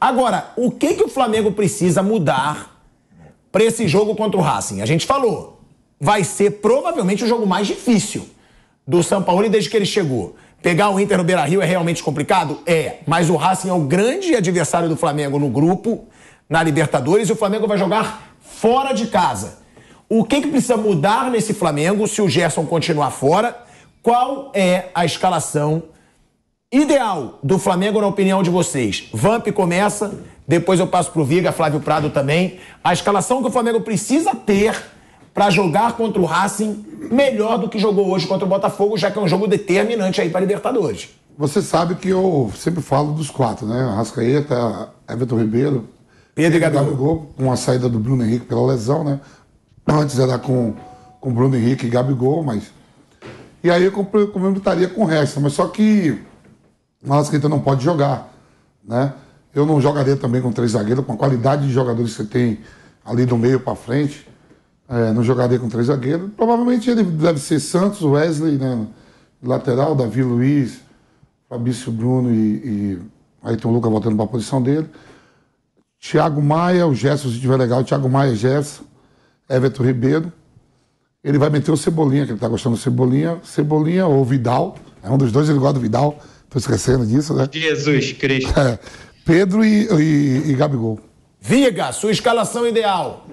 Agora, o que, que o Flamengo precisa mudar para esse jogo contra o Racing? A gente falou, vai ser provavelmente o jogo mais difícil do São Paulo desde que ele chegou. Pegar o Inter no Beira-Rio é realmente complicado? É, mas o Racing é o grande adversário do Flamengo no grupo, na Libertadores, e o Flamengo vai jogar fora de casa. O que, que precisa mudar nesse Flamengo se o Gerson continuar fora? Qual é a escalação ideal do Flamengo na opinião de vocês? Vamp começa, depois eu passo pro Viga, Flávio Prado também. A escalação que o Flamengo precisa ter para jogar contra o Racing melhor do que jogou hoje contra o Botafogo, já que é um jogo determinante aí para Libertadores. Você sabe que eu sempre falo dos quatro, né? Rascaeta, Everton Ribeiro, Pedro e Gabigol. com a saída do Bruno Henrique pela lesão, né? Antes era com com Bruno Henrique e Gabigol, mas e aí eu complementaria com o resto, mas só que mas que a gente não pode jogar. Né? Eu não jogaria também com três zagueiros, com a qualidade de jogadores que você tem ali do meio para frente. É, não jogaria com três zagueiros. Provavelmente ele deve ser Santos, Wesley, né? lateral, Davi Luiz, Fabício, Bruno e, e Ayrton Lucas voltando para a posição dele. Thiago Maia, o Gerson, se tiver legal, Thiago Maia, Gerson, Everton Ribeiro. Ele vai meter o Cebolinha, que ele está gostando do Cebolinha. Cebolinha ou Vidal. É um dos dois, ele gosta do Vidal. Estou esquecendo disso, né? Jesus Cristo. É, Pedro e, e, e Gabigol. Viga, sua escalação ideal.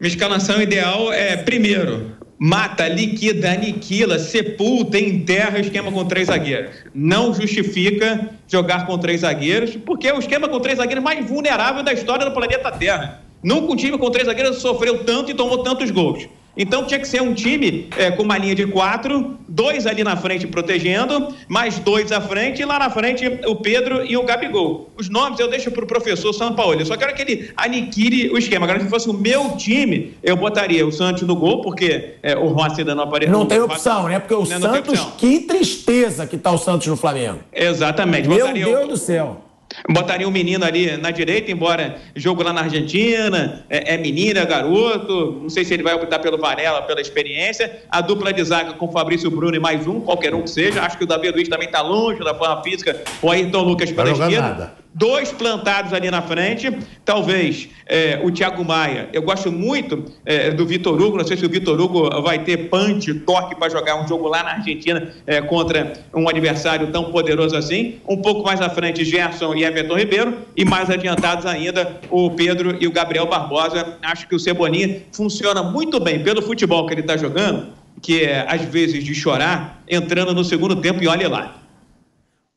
Minha escalação ideal é, primeiro, mata, liquida, aniquila, sepulta, enterra o esquema com três zagueiros. Não justifica jogar com três zagueiros, porque é o esquema com três zagueiros mais vulnerável da história do planeta Terra. Nunca um time com três zagueiros sofreu tanto e tomou tantos gols. Então tinha que ser um time é, com uma linha de quatro, dois ali na frente protegendo, mais dois à frente e lá na frente o Pedro e o Gabigol. Os nomes eu deixo para o professor Sampaoli. Eu só quero que ele aniquile o esquema. Agora, se fosse o meu time, eu botaria o Santos no gol, porque é, o Rossi ainda não apareceu. Não, tem opção, né? Porque o Santos, que tristeza que está o Santos no Flamengo. Exatamente. Meu Deus o... do céu Botaria um menino ali na direita, embora jogo lá na Argentina, é, é menina, garoto, não sei se ele vai optar pelo Varela, pela experiência. A dupla de zaga com Fabrício Bruno e mais um, qualquer um que seja. Acho que o Davi Luiz também está longe da forma física. O Ayrton Lucas tá pela esquerda. Nada dois plantados ali na frente, talvez é, o Thiago Maia. Eu gosto muito é, do Vitor Hugo, não sei se o Vitor Hugo vai ter punch, toque para jogar um jogo lá na Argentina é, contra um adversário tão poderoso assim. Um pouco mais à frente, Gerson e Everton Ribeiro, e mais adiantados ainda o Pedro e o Gabriel Barbosa. Acho que o Cebolinha funciona muito bem pelo futebol que ele está jogando, que é às vezes de chorar, entrando no segundo tempo e olha lá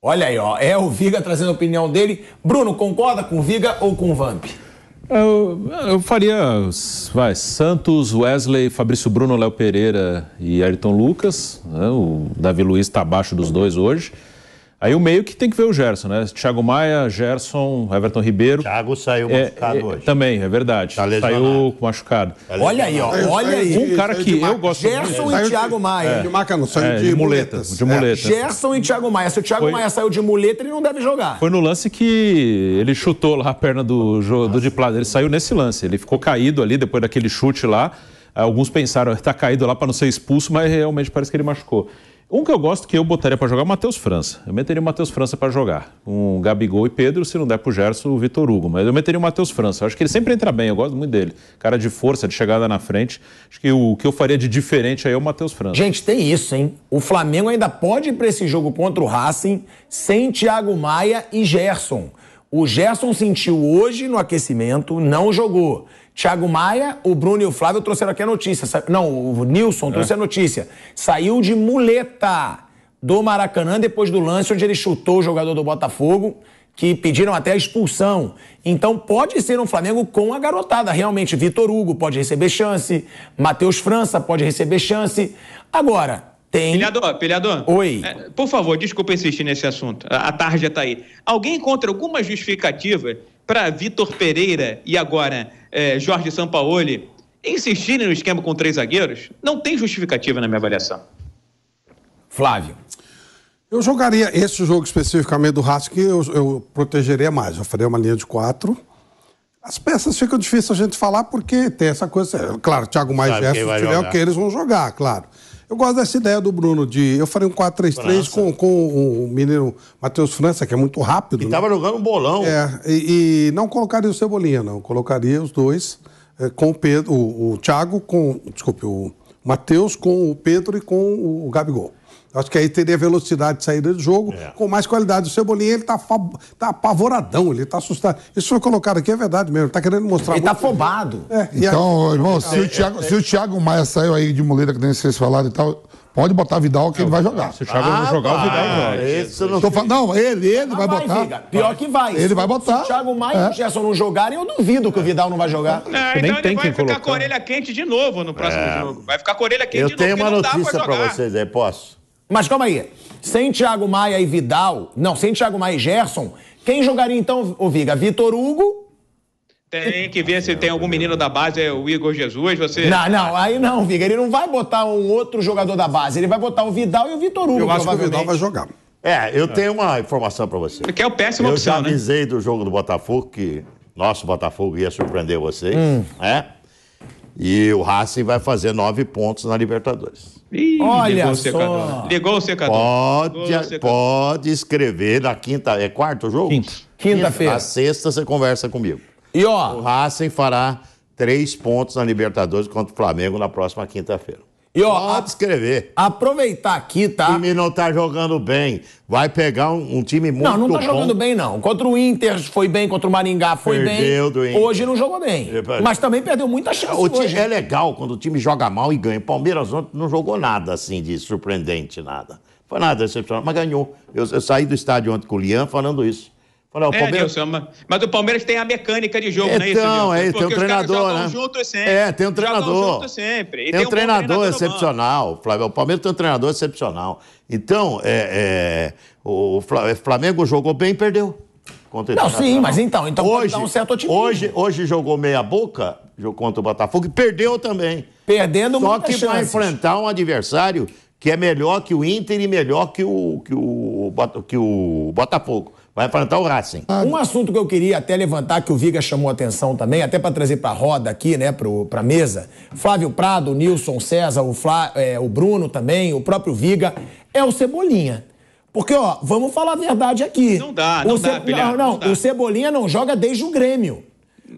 Olha aí, ó, é o Viga trazendo a opinião dele. Bruno, concorda com o Viga ou com o Vamp? Eu, eu faria vai, Santos, Wesley, Fabrício Bruno, Léo Pereira e Ayrton Lucas. Né? O Davi Luiz está abaixo dos dois hoje. Aí o meio que tem que ver o Gerson, né? Thiago Maia, Gerson, Everton Ribeiro. Thiago saiu é, machucado é, hoje. Também, é verdade. Tá saiu machucado. Tá olha aí, ó. Olha aí. Um cara que eu gosto Gerson muito. e Thiago Maia. De maca não, saiu de, muleta. É, Muletas. De muleta. É, Gerson e Thiago Maia. Se o Thiago Foi... Maia saiu de muleta, ele não deve jogar. Foi no lance que ele chutou lá a perna do, do de Ele saiu nesse lance. Ele ficou caído ali depois daquele chute lá. Alguns pensaram, tá caído lá para não ser expulso, mas realmente parece que ele machucou. Um que eu gosto que eu botaria para jogar é o Matheus França. Eu meteria o Matheus França para jogar. Um Gabigol e Pedro, se não der pro Gerson, o Vitor Hugo. Mas eu meteria o Matheus França. Eu acho que ele sempre entra bem, eu gosto muito dele. Cara de força, de chegada na frente. Acho que o que eu faria de diferente aí é o Matheus França. Gente, tem isso, hein? O Flamengo ainda pode ir pra esse jogo contra o Racing sem Thiago Maia e Gerson. O Gerson sentiu hoje no aquecimento, não jogou. Thiago Maia, o Bruno e o Flávio trouxeram aqui a notícia. Não, o Nilson é. trouxe a notícia. Saiu de muleta do Maracanã depois do lance onde ele chutou o jogador do Botafogo, que pediram até a expulsão. Então pode ser um Flamengo com a garotada. Realmente, Vitor Hugo pode receber chance, Matheus França pode receber chance. Agora, tem. Pilhador, pilhador. Oi. É, por favor, desculpa insistir nesse assunto. A, a já está aí. Alguém encontra alguma justificativa para Vitor Pereira e agora é, Jorge Sampaoli insistirem no esquema com três zagueiros? Não tem justificativa na minha avaliação. Flávio. Eu jogaria esse jogo especificamente do Rask que eu, eu protegeria mais. Eu faria uma linha de quatro. As peças ficam difíceis a gente falar porque tem essa coisa. É, claro, Thiago Mais Sabe Gerson, que, que eles vão jogar, claro. Eu gosto dessa ideia do Bruno de. Eu falei um 4-3-3 com, com o menino Matheus França, que é muito rápido. E estava jogando um bolão. É, e, e, não colocaria o Cebolinha, não. Colocaria os dois é, com o Pedro, o, o Thiago, com. Desculpe, o Matheus com o Pedro e com o Gabigol. Acho que aí teria velocidade de saída de jogo, é. com mais qualidade. O Cebolinha, ele tá, tá apavoradão, ele tá assustado. Isso foi colocado aqui, é verdade mesmo. tá querendo mostrar. Ele tá afobado. É, então, aí... irmão, se, é, o é, Thiago, é. se o Thiago Maia saiu aí de muleta, que nem vocês falaram e tal, Pode botar Vidal que é, ele vai jogar. Se o Thiago ah, não jogar, vai. o Vidal joga. Esse não... Tô falando, não, ele, ele ah, vai, vai botar. Viga. Pior que vai. Ele vai botar. Se o Thiago Maia é. e o Gerson não jogarem, eu duvido que o Vidal não vai jogar. Não, é, então ele vai ficar colocar. com a orelha quente de novo no próximo é. jogo. Vai ficar com a orelha quente eu de novo. Eu tenho uma notícia pra vocês aí, posso? Mas calma aí. Sem Thiago Maia e Vidal, não, sem Thiago Maia e Gerson, quem jogaria então, o Viga? Vitor Hugo? Tem que ver se tem algum menino da base, é o Igor Jesus, você... Não, não, aí não, Viga, ele não vai botar um outro jogador da base, ele vai botar o Vidal e o Vitor Hugo, Eu acho que o Vidal vai jogar. É, eu tenho uma informação para você. Porque é o péssimo opção, né? Eu já avisei do jogo do Botafogo que nosso Botafogo ia surpreender vocês, hum. né? E o Racing vai fazer nove pontos na Libertadores. Ih, Olha ligou só. o secador. Ligou o secador. Pode, ligou o secador. pode escrever na quinta. É quarto jogo? Quinta. Quinta-feira. Na sexta você conversa comigo. E ó. O Racing fará três pontos na Libertadores contra o Flamengo na próxima quinta-feira. E ó, Pode escrever. Aproveitar aqui, tá? O time não tá jogando bem. Vai pegar um, um time muito bom. Não, não tá bom. jogando bem, não. Contra o Inter foi bem, contra o Maringá foi perdeu bem. Do Inter. Hoje não jogou bem. É, mas também perdeu muita chance. O time hoje. é legal quando o time joga mal e ganha. O Palmeiras ontem não jogou nada assim de surpreendente, nada. Foi nada excepcional, mas ganhou. Eu, eu saí do estádio ontem com o Lian falando isso. Falei, o é, Palmeiras... Nilson, é mas o Palmeiras tem a mecânica de jogo, né, então, é né? Então, é, tem um treinador, né? É, sempre, é, tem um treinador. sempre. Tem, tem, um, treinador, treinador excepcional, Flávio. O Palmeiras tem um treinador excepcional. Então, é, é, o Flamengo jogou bem e perdeu. Contra Não, sim, mas então, então hoje, um certo otimismo. Hoje, hoje jogou meia boca contra o Botafogo e perdeu também. Perdendo Só que chances. vai enfrentar um adversário que é melhor que o Inter e melhor que o, que o, que o Botafogo vai enfrentar o Racing. Um assunto que eu queria até levantar, que o Viga chamou atenção também, até para trazer para a roda aqui, né, para a mesa, Flávio Prado, o Nilson César, o, Flá, é, o Bruno também, o próprio Viga, é o Cebolinha. Porque, ó, vamos falar a verdade aqui. Não dá, não Ce... dá, Pilhar, Não, não, não dá. o Cebolinha não joga desde o Grêmio.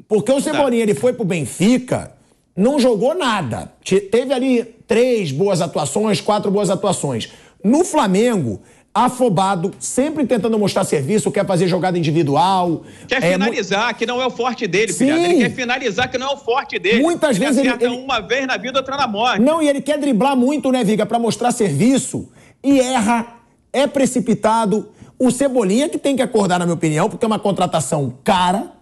Porque o Cebolinha, ele foi pro Benfica, não jogou nada. Teve ali três boas atuações, quatro boas atuações. No Flamengo, afobado, sempre tentando mostrar serviço, quer fazer jogada individual. Quer é, finalizar, mu... que não é o forte dele, Sim. Ele quer finalizar, que não é o forte dele. Muitas ele vezes ele, ele... uma vez na vida, outra na morte. Não, e ele quer driblar muito, né, Viga, para mostrar serviço e erra, é precipitado. O Cebolinha que tem que acordar, na minha opinião, porque é uma contratação cara.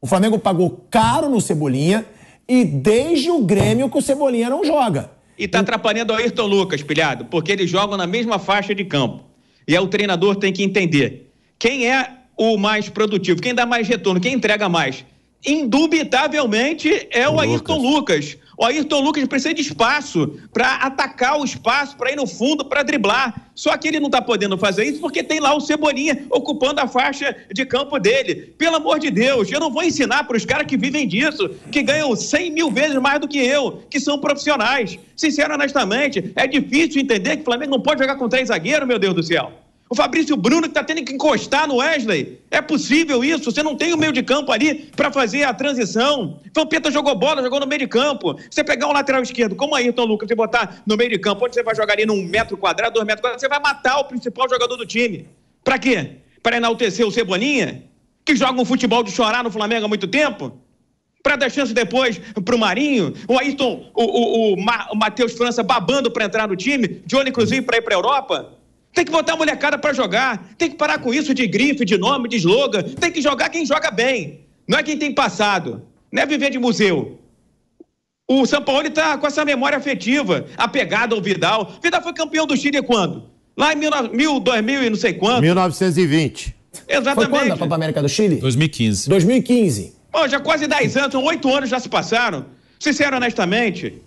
O Flamengo pagou caro no Cebolinha e desde o Grêmio que o Cebolinha não joga. E tá atrapalhando o Ayrton Lucas, pilhado, porque eles jogam na mesma faixa de campo. E aí o treinador tem que entender quem é o mais produtivo, quem dá mais retorno, quem entrega mais. Indubitavelmente é o Lucas. Ayrton Lucas. O Ayrton Lucas precisa de espaço para atacar o espaço, para ir no fundo, para driblar. Só que ele não está podendo fazer isso porque tem lá o Cebolinha ocupando a faixa de campo dele. Pelo amor de Deus, eu não vou ensinar para os caras que vivem disso, que ganham 100 mil vezes mais do que eu, que são profissionais. Sincero, honestamente, é difícil entender que o Flamengo não pode jogar com três zagueiros, meu Deus do céu. O Fabrício Bruno que está tendo que encostar no Wesley. É possível isso? Você não tem o meio de campo ali para fazer a transição. Vampeta então, jogou bola, jogou no meio de campo. Você pegar um lateral esquerdo, como Ayrton Lucas, e botar no meio de campo, onde você vai jogar ali num metro quadrado, dois metros quadrados, você vai matar o principal jogador do time. Para quê? Para enaltecer o Cebolinha? Que joga um futebol de chorar no Flamengo há muito tempo? para dar chance depois para o Marinho, o Ayrton, o, o, o, Ma, o Matheus França babando para entrar no time, De onde inclusive, para ir para a Europa. Tem que botar a molecada para jogar. Tem que parar com isso de grife, de nome, de slogan. Tem que jogar quem joga bem. Não é quem tem passado. Não é viver de museu. O São Paulo está com essa memória afetiva, apegada ao Vidal. Vidal foi campeão do Chile quando? Lá em mil, mil, dois mil e não sei quanto. 1920. Exatamente. Foi quando a Copa América do Chile? 2015. 2015. Bom, já quase 10 anos, oito 8 anos já se passaram. Sincero, honestamente,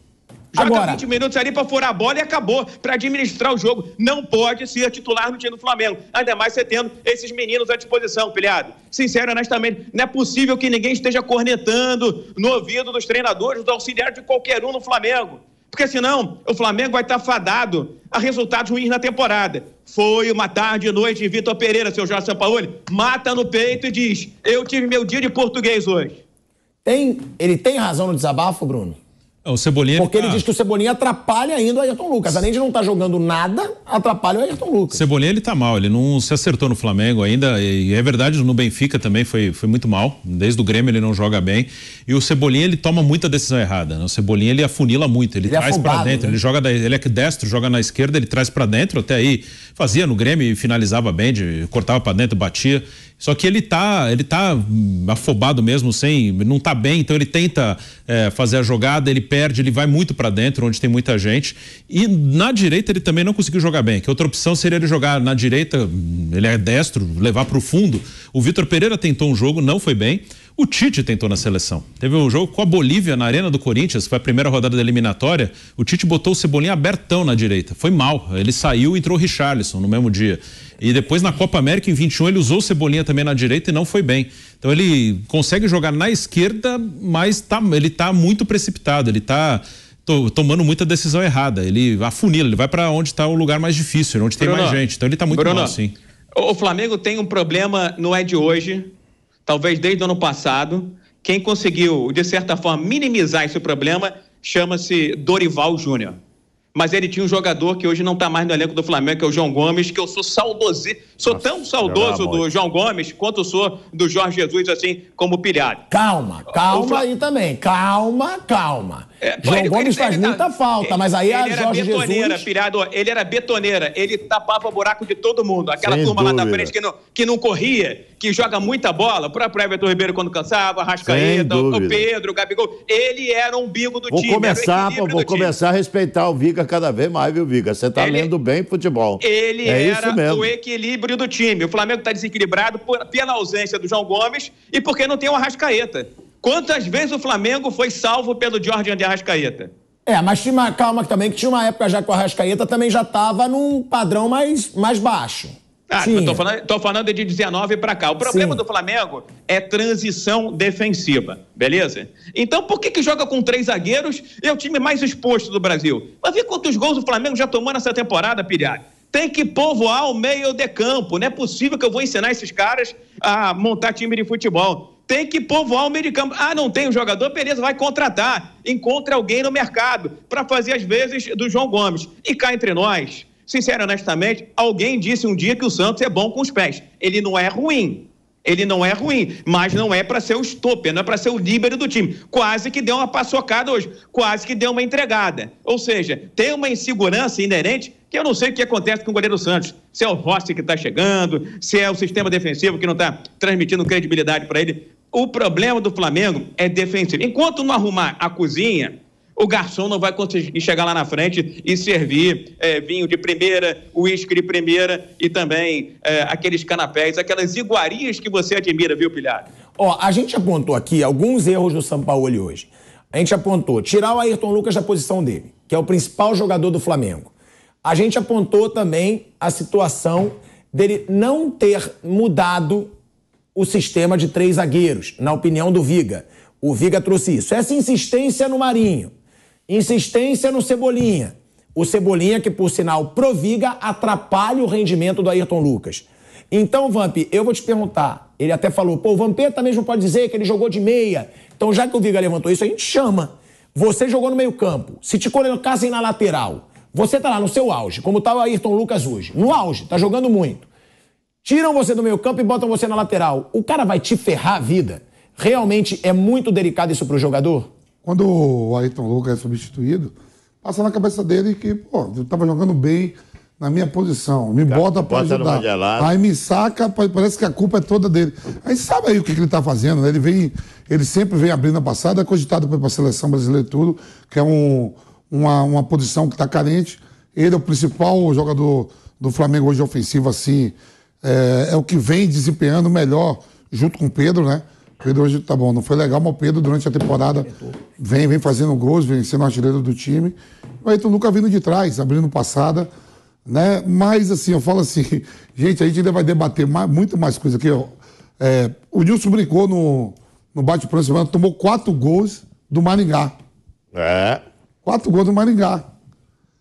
Joga Agora, 20 minutos ali para furar a bola e acabou para administrar o jogo. Não pode ser titular no time do Flamengo. Ainda mais você tendo esses meninos à disposição, pilhado. Sincero, honestamente, não é possível que ninguém esteja cornetando no ouvido dos treinadores, do auxiliar de qualquer um no Flamengo. Porque senão o Flamengo vai estar tá fadado a resultados ruins na temporada. Foi uma tarde e noite de Vitor Pereira, seu Jorge Sampaoli, mata no peito e diz: Eu tive meu dia de português hoje. Tem, ele tem razão no desabafo, Bruno? O Cebolinha. Porque ele, tá... diz que o Cebolinha atrapalha ainda o Ayrton Lucas. Além de não estar tá jogando nada, atrapalha o Ayrton Lucas. O Cebolinha ele tá mal, ele não se acertou no Flamengo ainda. E é verdade, no Benfica também foi, foi muito mal. Desde o Grêmio ele não joga bem. E o Cebolinha ele toma muita decisão errada. Né? O Cebolinha ele afunila muito, ele, ele é traz é para dentro, né? ele joga da, ele é destro, joga na esquerda, ele traz para dentro até aí. Fazia no Grêmio e finalizava bem, de, cortava para dentro, batia. Só que ele tá, ele tá afobado mesmo, sem, não tá bem, então ele tenta é, fazer a jogada, ele perde, ele vai muito para dentro, onde tem muita gente. E na direita ele também não conseguiu jogar bem. Que outra opção seria ele jogar na direita, ele é destro, levar para o fundo. O Vitor Pereira tentou um jogo, não foi bem. O Tite tentou na seleção. Teve um jogo com a Bolívia na Arena do Corinthians, foi a primeira rodada da eliminatória. O Tite botou o Cebolinha abertão na direita. Foi mal. Ele saiu e entrou o Richarlison no mesmo dia. E depois na Copa América em 21 ele usou o Cebolinha também na direita e não foi bem. Então ele consegue jogar na esquerda, mas tá, ele tá muito precipitado. Ele tá tomando muita decisão errada. Ele afunila, ele vai para onde está o lugar mais difícil, onde Bruno, tem mais gente. Então ele está muito Bruno, mal, sim. O Flamengo tem um problema, não é de hoje, talvez desde o ano passado. Quem conseguiu, de certa forma, minimizar esse problema chama-se Dorival Júnior. Mas ele tinha um jogador que hoje não está mais no elenco do Flamengo, que é o João Gomes, que eu sou saudoso, sou Nossa, tão saudoso do João Gomes quanto sou do Jorge Jesus, assim como pilhado. Calma, calma aí também, calma, calma. É, João ele, Gomes faz é muita falta, mas aí ele a Jorge era betoneira, Jesus... ele era betoneira, ele tapava o buraco de todo mundo. Aquela Sem turma dúvida. lá da frente que não, que não corria, que joga muita bola, o próprio Everton Ribeiro quando cansava, Rascaeta, o Pedro, o Gabigol, ele era um bico do vou time. Começar, pô, vou começar time. a respeitar o Viga cada vez mais, viu, Viga? Você tá lendo bem futebol. Ele é era o equilíbrio do time. O Flamengo tá desequilibrado por, pela ausência do João Gomes e porque não tem o Arrascaeta. Quantas vezes o Flamengo foi salvo pelo Jordan de Arrascaeta? É, mas tinha uma, calma também, que tinha uma época já que o Arrascaeta também já estava num padrão mais, mais baixo. Ah, estou falando, tô falando de 19 para cá. O problema Sim. do Flamengo é transição defensiva, beleza? Então, por que, que joga com três zagueiros e é o time mais exposto do Brasil? Mas vê quantos gols o Flamengo já tomou nessa temporada, Piriari. Tem que povoar o meio de campo. Não é possível que eu vou ensinar esses caras a montar time de futebol tem que povoar o meio de campo. Ah, não tem um jogador, beleza, vai contratar. Encontra alguém no mercado para fazer as vezes do João Gomes. E cá entre nós, sincero honestamente, alguém disse um dia que o Santos é bom com os pés. Ele não é ruim. Ele não é ruim, mas não é para ser o estúpido, não é para ser o líbero do time. Quase que deu uma paçocada hoje, quase que deu uma entregada. Ou seja, tem uma insegurança inerente que eu não sei o que acontece com o goleiro Santos. Se é o Rossi que está chegando, se é o sistema defensivo que não está transmitindo credibilidade para ele. O problema do Flamengo é defensivo. Enquanto não arrumar a cozinha, o garçom não vai conseguir chegar lá na frente e servir é, vinho de primeira, uísque de primeira e também é, aqueles canapés, aquelas iguarias que você admira, viu, Pilhado? Ó, a gente apontou aqui alguns erros do Sampaoli hoje. A gente apontou tirar o Ayrton Lucas da posição dele, que é o principal jogador do Flamengo. A gente apontou também a situação dele não ter mudado o sistema de três zagueiros, na opinião do Viga. O Viga trouxe isso. Essa insistência no Marinho, insistência no Cebolinha. O Cebolinha, que por sinal proviga, atrapalha o rendimento do Ayrton Lucas. Então, Vamp, eu vou te perguntar. Ele até falou, pô, o Vampeta mesmo pode dizer que ele jogou de meia. Então, já que o Viga levantou isso, a gente chama. Você jogou no meio-campo. Se te colocassem na lateral, você tá lá no seu auge, como tá o Ayrton Lucas hoje. No auge, tá jogando muito tiram você do meio campo e botam você na lateral. O cara vai te ferrar a vida. Realmente é muito delicado isso para o jogador? Quando o Ayrton Lucas é substituído, passa na cabeça dele que, pô, eu estava jogando bem na minha posição, me cara, bota para ajudar. Aí me saca, parece que a culpa é toda dele. Aí sabe aí o que, que ele está fazendo, né? Ele vem, ele sempre vem abrindo a passada, é cogitado para a seleção brasileira e tudo, que é um, uma, uma posição que está carente. Ele é o principal jogador do Flamengo hoje ofensivo, assim, é, é o que vem desempenhando melhor junto com o Pedro, né? Pedro hoje tá bom, não foi legal, mas o Pedro durante a temporada vem, vem fazendo gols, vem sendo artilheiro do time. O Ayrton nunca vindo de trás, abrindo passada, né? Mas assim, eu falo assim, gente, a gente ainda vai debater mais, muito mais coisa aqui, ó. É, o Nilson brincou no, no bate-pronto tomou quatro gols do Maringá. É. Quatro gols do Maringá.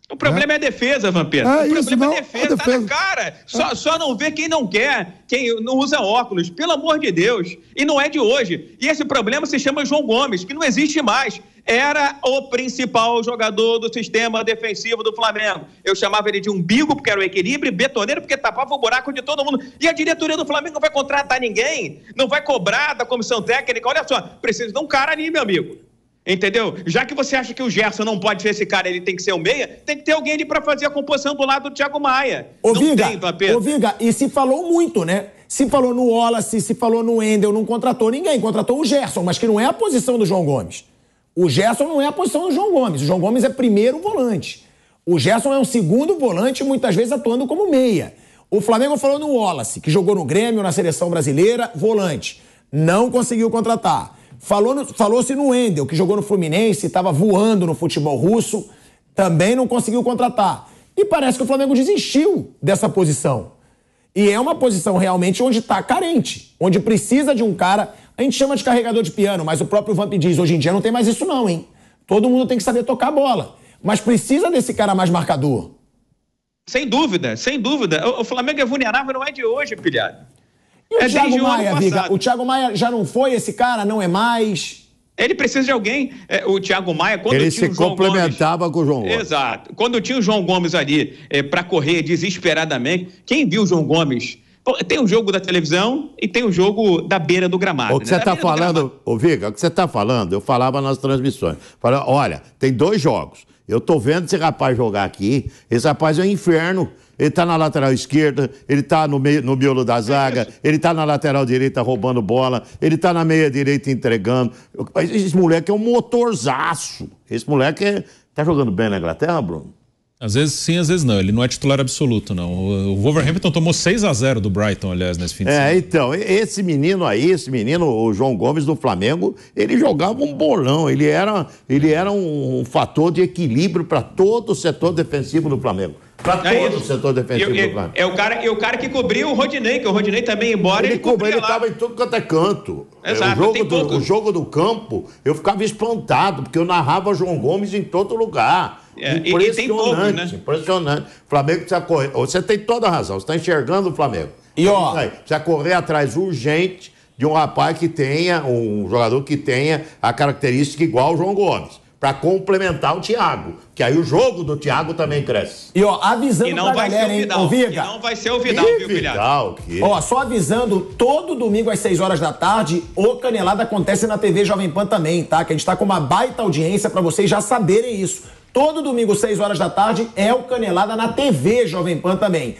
O problema é, é a defesa, Vampeta. Ah, o problema isso, não, é a defesa, a defesa. Tá cara. Só, ah. só não vê quem não quer, quem não usa óculos, pelo amor de Deus. E não é de hoje. E esse problema se chama João Gomes, que não existe mais. Era o principal jogador do sistema defensivo do Flamengo. Eu chamava ele de umbigo, porque era o equilíbrio, betoneiro, porque tapava o buraco de todo mundo. E a diretoria do Flamengo não vai contratar ninguém, não vai cobrar da comissão técnica. Olha só, precisa de um cara ali, meu amigo Entendeu? Já que você acha que o Gerson não pode ser esse cara, ele tem que ser o meia, tem que ter alguém ali para fazer a composição do lado do Thiago Maia. Ô, não Viga, tem, Ô, Viga, e se falou muito, né? Se falou no Wallace, se falou no Endel, não contratou ninguém, contratou o Gerson, mas que não é a posição do João Gomes. O Gerson não é a posição do João Gomes. O João Gomes é primeiro volante. O Gerson é um segundo volante, muitas vezes atuando como meia. O Flamengo falou no Wallace, que jogou no Grêmio, na seleção brasileira, volante. Não conseguiu contratar. Falou-se no Endel, que jogou no Fluminense, estava voando no futebol russo, também não conseguiu contratar. E parece que o Flamengo desistiu dessa posição. E é uma posição realmente onde está carente, onde precisa de um cara. A gente chama de carregador de piano, mas o próprio Vamp diz: hoje em dia não tem mais isso, não, hein? Todo mundo tem que saber tocar bola. Mas precisa desse cara mais marcador. Sem dúvida, sem dúvida. O Flamengo é vulnerável, não é de hoje, pilhado o é Thiago Maia, Viga, o Thiago Maia já não foi esse cara, não é mais. Ele precisa de alguém. É, o Thiago Maia, quando ele tinha se o João complementava Gomes, com o João Gomes. Exato. Quando tinha o João Gomes ali é, para correr desesperadamente, quem viu o João Gomes? Tem o jogo da televisão e tem o jogo da beira do gramado. O que né? você está falando, ô Viga, o que você está falando, eu falava nas transmissões. Falava, olha, tem dois jogos. Eu estou vendo esse rapaz jogar aqui, esse rapaz é um inferno ele está na lateral esquerda, ele está no, meio, no miolo da zaga, ele está na lateral direita roubando bola, ele está na meia direita entregando. Esse moleque é um motorzaço. Esse moleque está é... Tá jogando bem na Inglaterra, Bruno? Às vezes sim, às vezes não. Ele não é titular absoluto, não. O Wolverhampton tomou 6 a 0 do Brighton, aliás, nesse fim de é, semana. É, então, esse menino aí, esse menino, o João Gomes do Flamengo, ele jogava um bolão. Ele era, ele era um fator de equilíbrio para todo o setor defensivo do Flamengo. Para é todo é o setor defensivo eu, eu, do Flamengo. É o, cara, é o cara que cobriu o Rodinei, que o Rodinei também ia embora. Ele, ele cobriu, ele estava em tudo quanto é canto. É, Exato, o, jogo do, o jogo do campo, eu ficava espantado, porque eu narrava João Gomes em todo lugar. É, impressionante, pouco, né? impressionante. O Flamengo precisa correr. Você tem toda a razão, você está enxergando o Flamengo. E é ó, precisa correr atrás urgente de um rapaz que tenha, um jogador que tenha a característica igual ao João Gomes para complementar o Thiago, que aí o jogo do Thiago também cresce. E ó, avisando e pra galera, ser o Vidal, Viga. não vai ser o Vidal, que viu, Vidal, que... Ó, só avisando, todo domingo às 6 horas da tarde, o Canelada acontece na TV Jovem Pan também, tá? Que a gente tá com uma baita audiência para vocês já saberem isso. Todo domingo, 6 horas da tarde, é o Canelada na TV Jovem Pan também.